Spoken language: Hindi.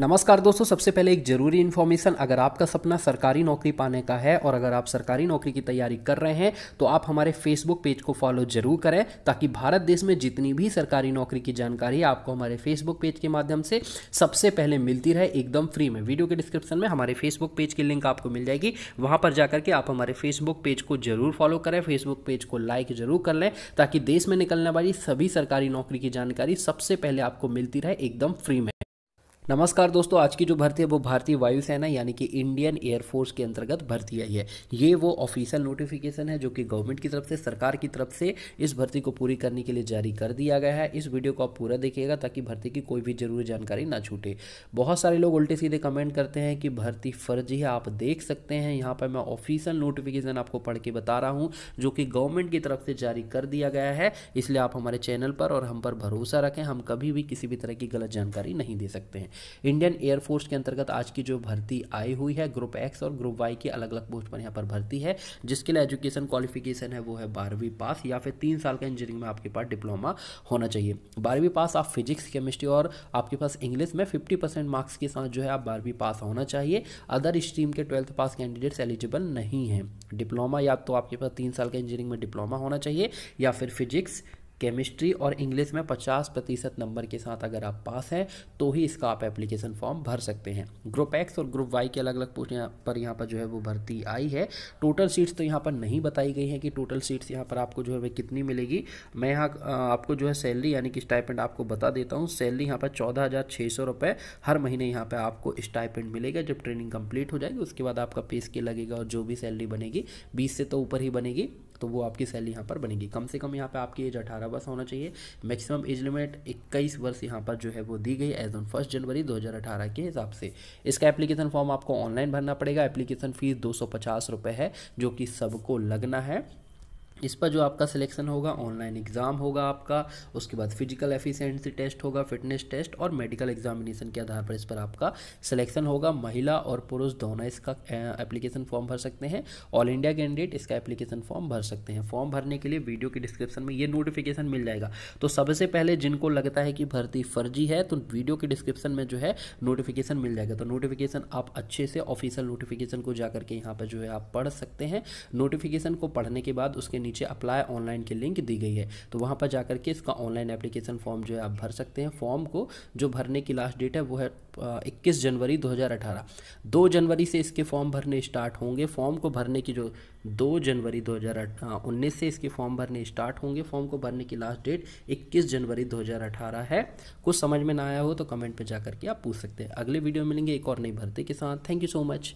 नमस्कार दोस्तों सबसे पहले एक ज़रूरी इन्फॉर्मेशन अगर आपका सपना सरकारी नौकरी पाने का है और अगर आप सरकारी नौकरी की तैयारी कर रहे हैं तो आप हमारे फेसबुक पेज को फॉलो जरूर करें ताकि भारत देश में जितनी भी सरकारी नौकरी की जानकारी आपको हमारे फेसबुक पेज के माध्यम से सबसे पहले मिलती रहे एकदम फ्री में वीडियो के डिस्क्रिप्शन में हमारे फेसबुक पेज की लिंक आपको मिल जाएगी वहाँ पर जाकर के आप हमारे फेसबुक पेज को जरूर फॉलो करें फेसबुक पेज को लाइक जरूर कर लें ताकि देश में निकलने वाली सभी सरकारी नौकरी की जानकारी सबसे पहले आपको मिलती रहे एकदम फ्री में नमस्कार दोस्तों आज की जो भर्ती है वो भारतीय वायुसेना यानी कि इंडियन एयरफोर्स के अंतर्गत भर्ती आई है ये वो ऑफिशियल नोटिफिकेशन है जो कि गवर्नमेंट की तरफ से सरकार की तरफ से इस भर्ती को पूरी करने के लिए जारी कर दिया गया है इस वीडियो को आप पूरा देखिएगा ताकि भर्ती की कोई भी जरूरी जानकारी ना छूटे बहुत सारे लोग उल्टे सीधे कमेंट करते हैं कि भर्ती फर्जी है आप देख सकते हैं यहाँ पर मैं ऑफिशियल नोटिफिकेशन आपको पढ़ के बता रहा हूँ जो कि गवर्नमेंट की तरफ से जारी कर दिया गया है इसलिए आप हमारे चैनल पर और हम पर भरोसा रखें हम कभी भी किसी भी तरह की गलत जानकारी नहीं दे सकते हैं इंडियन एयरफोर्स के अंतर्गत आज की जो भर्ती आई हुई है ग्रुप एक्स और ग्रुप वाई की अलग अलग पोस्ट पर यहाँ पर भर्ती है जिसके लिए एजुकेशन क्वालिफिकेशन है वो है बारहवीं पास या फिर तीन साल का इंजीनियरिंग में आपके पास डिप्लोमा होना चाहिए बारहवीं पास आप फिजिक्स केमिस्ट्री और आपके पास इंग्लिश में फिफ्टी परसेंट मार्क्स के साथ जो है आप बारहवीं पास होना चाहिए अदर स्ट्रीम के ट्वेल्थ पास कैंडिडेट्स एलिजिबल नहीं हैं डिप्लोमा या तो आपके पास तीन साल का इंजीनियरिंग में डिप्लोमा होना चाहिए या फिर फिजिक्स केमिस्ट्री और इंग्लिश में पचास प्रतिशत नंबर के साथ अगर आप पास हैं तो ही इसका आप एप्लीकेशन फॉर्म भर सकते हैं ग्रुप एक्स और ग्रुप वाई के अलग अलग पोस्ट यहाँ पर यहाँ पर जो है वो भर्ती आई है टोटल सीट्स तो यहाँ पर नहीं बताई गई हैं कि टोटल सीट्स यहाँ पर आपको जो है वह कितनी मिलेगी मैं यहाँ आपको जो है सैलरी यानी कि स्टाइपेंट आपको बता देता हूँ सैलरी यहाँ पर चौदह हज़ार छः सौ रुपये हर महीने यहाँ पर आपको स्टाइपेंट मिलेगा जब ट्रेनिंग कंप्लीट हो जाएगी उसके बाद आपका पे स्केल लगेगा और जो भी सैलरी बनेगी बीस से तो ऊपर ही बनेगी तो वो आपकी सैलरी यहाँ पर बनेगी कम से कम यहाँ पर आपकी एज अठारह वर्ष होना चाहिए मैक्सिमम एज लिमिट इक्कीस वर्ष यहाँ पर जो है वो दी गई एज ऑन फर्स्ट जनवरी दो के हिसाब से इसका एप्लीकेशन फॉर्म आपको ऑनलाइन भरना पड़ेगा एप्लीकेशन फ़ीस दो सौ है जो कि सबको लगना है इस पर जो आपका सिलेक्शन होगा ऑनलाइन एग्ज़ाम होगा आपका उसके बाद फिजिकल एफिशिएंसी टेस्ट होगा फिटनेस टेस्ट और मेडिकल एग्जामिनेशन के आधार पर इस पर आपका सिलेक्शन होगा महिला और पुरुष दोनों इसका एप्लीकेशन फॉर्म भर सकते हैं ऑल इंडिया कैंडिडेट इसका एप्लीकेशन फॉर्म भर सकते हैं फॉर्म भरने के लिए वीडियो के डिस्क्रिप्शन में ये नोटिफिकेशन मिल जाएगा तो सबसे पहले जिनको लगता है कि भर्ती फर्जी है तो वीडियो के डिस्क्रिप्शन में जो है नोटिफिकेशन मिल जाएगा तो नोटिफिकेशन आप अच्छे से ऑफिशियल नोटिफिकेशन को जाकर के यहाँ पर जो है आप पढ़ सकते हैं नोटिफिकेशन को पढ़ने के बाद उसके नीचे अप्लाई ऑनलाइन की लिंक दी गई है तो वहाँ पर जाकर के इसका ऑनलाइन एप्लीकेशन फॉर्म जो है आप भर सकते हैं फॉर्म को जो भरने की लास्ट डेट है वो है इक्कीस जनवरी 2018 दो जनवरी से इसके फॉर्म भरने स्टार्ट होंगे फॉर्म को भरने की जो दो जनवरी 2019 से इसके फॉर्म भरने स्टार्ट होंगे फॉर्म को भरने की लास्ट डेट 21 जनवरी 2018 है कुछ समझ में ना आया हो तो कमेंट पर जाकर के आप पूछ सकते हैं अगले वीडियो में मिलेंगे एक और नई भर्ती के साथ थैंक यू सो मच